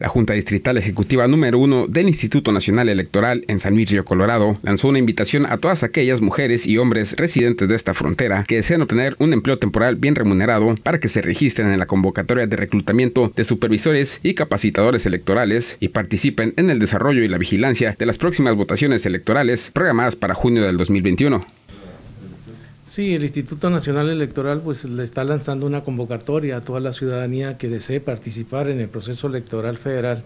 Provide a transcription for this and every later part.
La Junta Distrital Ejecutiva número 1 del Instituto Nacional Electoral en San Luis Río Colorado lanzó una invitación a todas aquellas mujeres y hombres residentes de esta frontera que desean obtener un empleo temporal bien remunerado para que se registren en la convocatoria de reclutamiento de supervisores y capacitadores electorales y participen en el desarrollo y la vigilancia de las próximas votaciones electorales programadas para junio del 2021. Sí, el Instituto Nacional Electoral pues le está lanzando una convocatoria a toda la ciudadanía que desee participar en el proceso electoral federal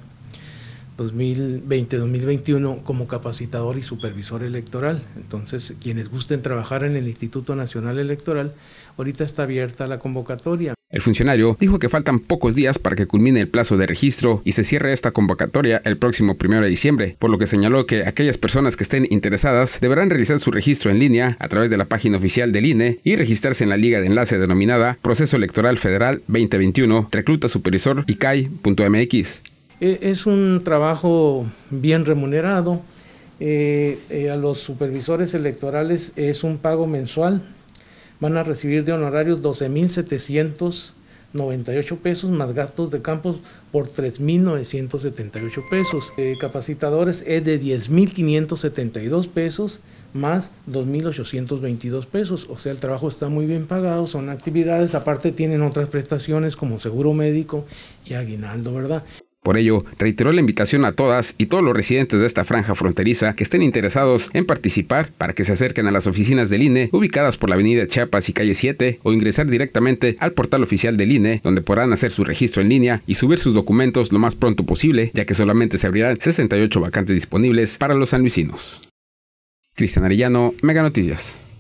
2020-2021 como capacitador y supervisor electoral. Entonces, quienes gusten trabajar en el Instituto Nacional Electoral, ahorita está abierta la convocatoria. El funcionario dijo que faltan pocos días para que culmine el plazo de registro y se cierre esta convocatoria el próximo 1 de diciembre, por lo que señaló que aquellas personas que estén interesadas deberán realizar su registro en línea a través de la página oficial del INE y registrarse en la liga de enlace denominada Proceso Electoral Federal 2021 Recluta Supervisor ICAI.mx. E, es un trabajo bien remunerado. Eh, eh, a los supervisores electorales es un pago mensual van a recibir de honorarios 12.798 pesos más gastos de campos por 3.978 pesos. Eh, capacitadores es de 10.572 pesos más 2.822 pesos. O sea, el trabajo está muy bien pagado, son actividades, aparte tienen otras prestaciones como seguro médico y aguinaldo, ¿verdad? Por ello, reiteró la invitación a todas y todos los residentes de esta franja fronteriza que estén interesados en participar para que se acerquen a las oficinas del INE ubicadas por la avenida Chiapas y calle 7 o ingresar directamente al portal oficial del INE donde podrán hacer su registro en línea y subir sus documentos lo más pronto posible ya que solamente se abrirán 68 vacantes disponibles para los sanluisinos. Cristian Arellano, Mega Noticias.